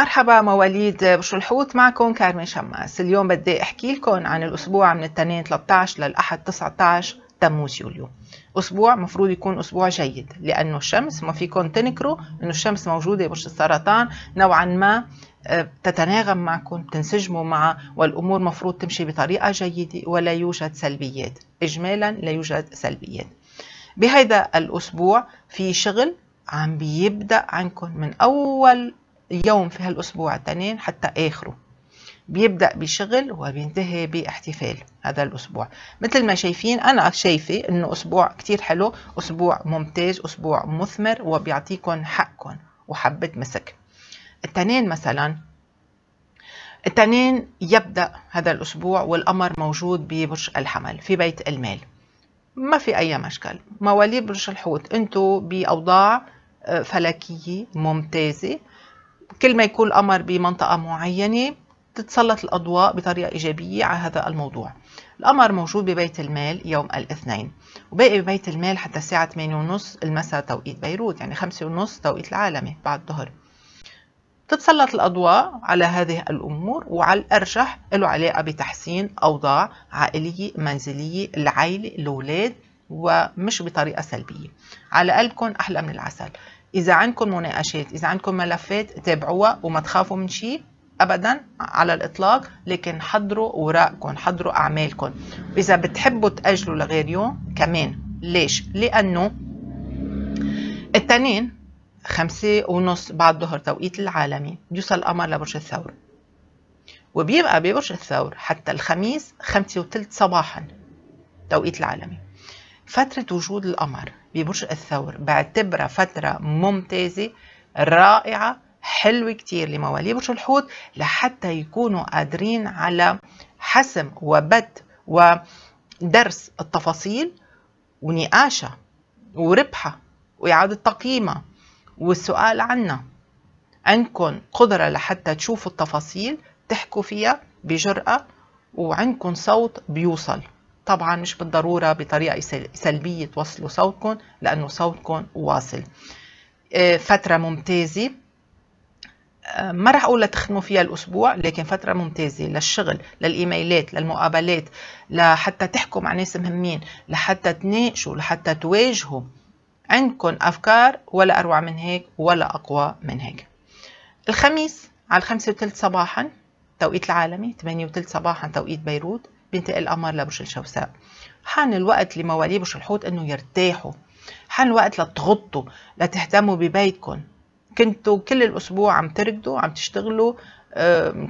مرحبا مواليد برج الحوت معكم كارمن شماس اليوم بدي احكي لكم عن الاسبوع من الاثنين 13 للاحد 19 تموز يوليو اسبوع مفروض يكون اسبوع جيد لانه الشمس ما فيكم تنكروا انه الشمس موجوده برج السرطان نوعا ما آه، تتناغم معكم تنسجموا معه والامور مفروض تمشي بطريقه جيده ولا يوجد سلبيات اجمالا لا يوجد سلبيات بهذا الاسبوع في شغل عم بيبدا عنكم من اول يوم في هالأسبوع التنين حتى آخره بيبدأ بشغل وبينتهي باحتفال هذا الأسبوع مثل ما شايفين أنا شايفة أنه أسبوع كتير حلو أسبوع ممتاز أسبوع مثمر وبيعطيكم حقكم وحبة مسك التنين مثلا التنين يبدأ هذا الأسبوع والقمر موجود ببرج الحمل في بيت المال ما في أي مشكل مواليد برج الحوت أنتوا بأوضاع آه، فلكية ممتازة كل ما يكون القمر بمنطقة معينة تتسلط الأضواء بطريقة إيجابية على هذا الموضوع القمر موجود ببيت المال يوم الاثنين وباقي ببيت المال حتى الساعة 8:30 المساء توقيت بيروت يعني 5:30 توقيت العالمي بعد الظهر تتسلط الأضواء على هذه الأمور وعلى الأرجح له علاقة بتحسين أوضاع عائلية منزلية العائلة الأولاد ومش بطريقة سلبية على قلبكم أحلى من العسل إذا عندكم مناقشات إذا عندكم ملفات تابعوها وما تخافوا من شيء ابدا على الاطلاق لكن حضروا اوراقكم حضروا اعمالكم اذا بتحبوا تاجلوا لغير يوم كمان ليش لانه التنين خمسة ونص بعد ظهر توقيت العالمي بيوصل القمر لبرج الثور وبيبقى ببرج الثور حتى الخميس خمسة وثلث صباحا توقيت العالمي فترة وجود القمر ببرج الثور بعتبرها فترة ممتازة رائعة حلوة كتير لمواليد برج الحوت لحتى يكونوا قادرين على حسم وبت ودرس التفاصيل ونقاشها وربحها وإعادة تقييمها والسؤال عنها عندكم قدرة لحتى تشوفوا التفاصيل تحكوا فيها بجرأة وعندكم صوت بيوصل طبعا مش بالضرورة بطريقة سلبية توصلوا صوتكم لأنه صوتكم واصل آه، فترة ممتازة آه، ما راح اقول لتخدموا فيها الاسبوع لكن فتره ممتازه للشغل للايميلات للمقابلات لحتى تحكوا مع ناس مهمين لحتى تناقشوا لحتى تواجهوا عندكم افكار ولا اروع من هيك ولا اقوى من هيك الخميس على الخمسة وثلث صباحا توقيت العالمي 8 وثلث صباحا توقيت بيروت بينتقل القمر لبرج الجوزاء حان الوقت لمواليد برج الحوت انه يرتاحوا حان الوقت لتغطوا لتهتموا ببيتكم كنتوا كل الاسبوع عم تركضوا عم تشتغلوا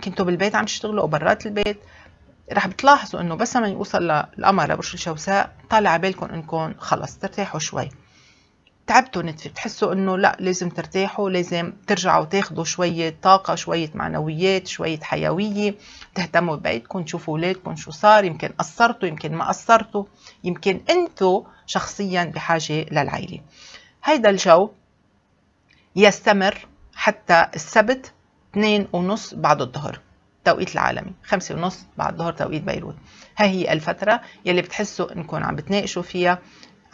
كنتوا بالبيت عم تشتغلوا او برات البيت رح بتلاحظوا انه بس لما يوصل للقمر لبرج الجوزاء طالع بالكم انكم خلص ترتاحوا شوي تعبتوا نتفي بتحسوا انه لا لازم ترتاحوا لازم ترجعوا تاخذوا شويه طاقه شويه معنويات شويه حيويه تهتموا ببيتكم تشوفوا اولادكم شو صار يمكن قصرتوا يمكن ما قصرتوا يمكن انتوا شخصيا بحاجه للعيله هيدا الجو يستمر حتى السبت اثنين ونص بعد الظهر توقيت العالمي خمسة ونص بعد الظهر توقيت بيروت هاي هي الفترة يلي بتحسوا انكم عم بتناقشوا فيها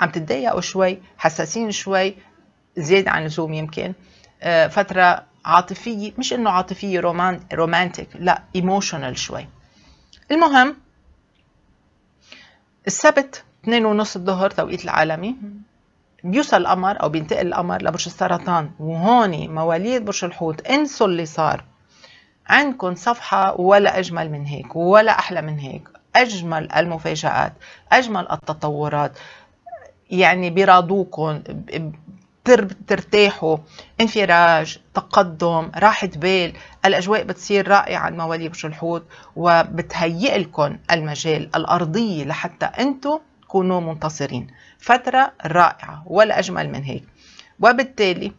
عم تتضايقوا شوي حساسين شوي زيادة عن اللزوم يمكن آه، فترة عاطفية مش انه عاطفية رومان رومانتك لا ايموشنال شوي المهم السبت 2 ونص الظهر توقيت العالمي بيوصل القمر او بينتقل القمر لبرج السرطان وهون مواليد برج الحوت انسوا اللي صار عندكم صفحة ولا أجمل من هيك ولا أحلى من هيك أجمل المفاجآت أجمل التطورات يعني بيراضوكم ترتاحوا انفراج تقدم راحة بال الأجواء بتصير رائعة برج الحوت وبتهيئ لكم المجال الأرضي لحتى أنتم تكونوا منتصرين فترة رائعة ولا أجمل من هيك وبالتالي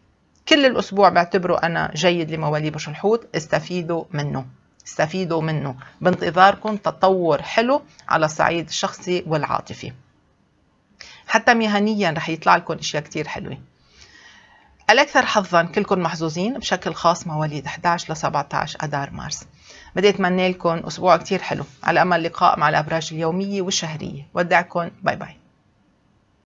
كل الأسبوع بعتبره أنا جيد لمواليد الحوت استفيدوا منه استفيدوا منه بانتظاركم تطور حلو على الصعيد الشخصي والعاطفي حتى مهنيا رح يطلع لكم اشياء كتير حلوه الأكثر حظا كلكم محظوظين بشكل خاص مواليد 11 ل 17 أدار مارس بدي أتمنى لكم أسبوع كتير حلو على أمل لقاء مع الأبراج اليومية والشهرية ودعكم باي باي